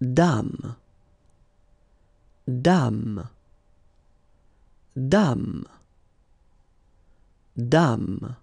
dame, dame, dame, dame.